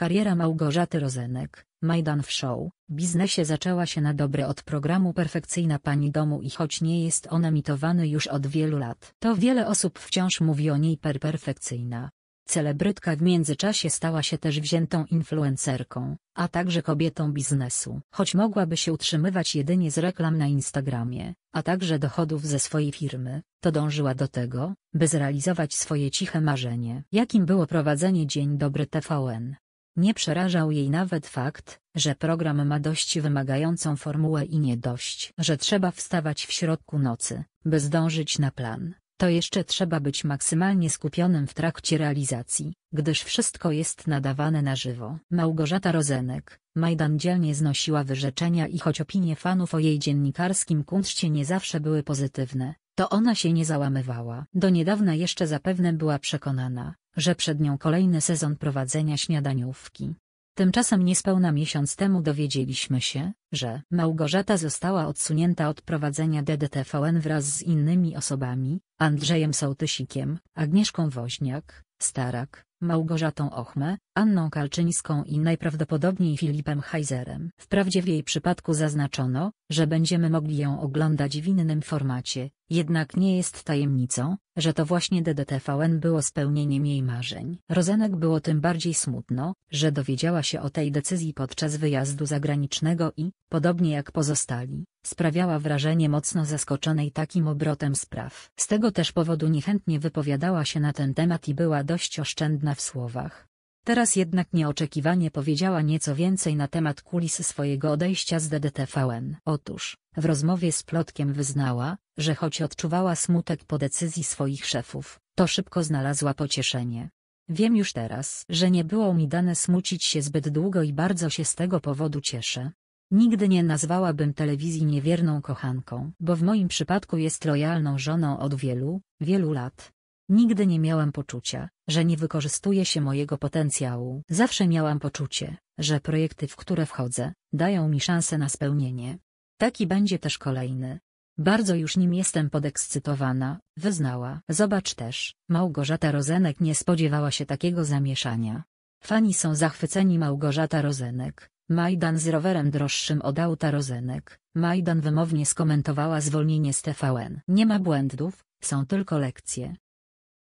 Kariera Małgorzaty Rozenek, Majdan w show, biznesie zaczęła się na dobre od programu Perfekcyjna Pani Domu i choć nie jest on emitowany już od wielu lat, to wiele osób wciąż mówi o niej per perfekcyjna. Celebrytka w międzyczasie stała się też wziętą influencerką, a także kobietą biznesu, choć mogłaby się utrzymywać jedynie z reklam na Instagramie, a także dochodów ze swojej firmy, to dążyła do tego, by zrealizować swoje ciche marzenie, jakim było prowadzenie Dzień Dobry TVN. Nie przerażał jej nawet fakt, że program ma dość wymagającą formułę i nie dość, że trzeba wstawać w środku nocy, by zdążyć na plan. To jeszcze trzeba być maksymalnie skupionym w trakcie realizacji, gdyż wszystko jest nadawane na żywo. Małgorzata Rozenek, Majdan dzielnie znosiła wyrzeczenia i choć opinie fanów o jej dziennikarskim kunszcie nie zawsze były pozytywne, to ona się nie załamywała. Do niedawna jeszcze zapewne była przekonana, że przed nią kolejny sezon prowadzenia śniadaniówki. Tymczasem niespełna miesiąc temu dowiedzieliśmy się, że Małgorzata została odsunięta od prowadzenia DDTVN wraz z innymi osobami, Andrzejem Sołtysikiem, Agnieszką Woźniak, Starak, Małgorzatą Ochmę, Anną Kalczyńską i najprawdopodobniej Filipem Heizerem. Wprawdzie w jej przypadku zaznaczono, że będziemy mogli ją oglądać w innym formacie, jednak nie jest tajemnicą, że to właśnie DDTVN było spełnieniem jej marzeń. Rozenek było tym bardziej smutno, że dowiedziała się o tej decyzji podczas wyjazdu zagranicznego i, podobnie jak pozostali, sprawiała wrażenie mocno zaskoczonej takim obrotem spraw. Z tego też powodu niechętnie wypowiadała się na ten temat i była dość oszczędna w słowach, Teraz jednak nieoczekiwanie powiedziała nieco więcej na temat kulis swojego odejścia z DDTVN. Otóż, w rozmowie z Plotkiem wyznała, że choć odczuwała smutek po decyzji swoich szefów, to szybko znalazła pocieszenie. Wiem już teraz, że nie było mi dane smucić się zbyt długo i bardzo się z tego powodu cieszę. Nigdy nie nazwałabym telewizji niewierną kochanką, bo w moim przypadku jest lojalną żoną od wielu, wielu lat. Nigdy nie miałem poczucia, że nie wykorzystuje się mojego potencjału. Zawsze miałam poczucie, że projekty, w które wchodzę, dają mi szansę na spełnienie. Taki będzie też kolejny. Bardzo już nim jestem podekscytowana, wyznała. Zobacz też, Małgorzata Rozenek nie spodziewała się takiego zamieszania. Fani są zachwyceni Małgorzata Rozenek, Majdan z rowerem droższym od auta Rozenek. Majdan wymownie skomentowała zwolnienie z TVN. Nie ma błędów, są tylko lekcje.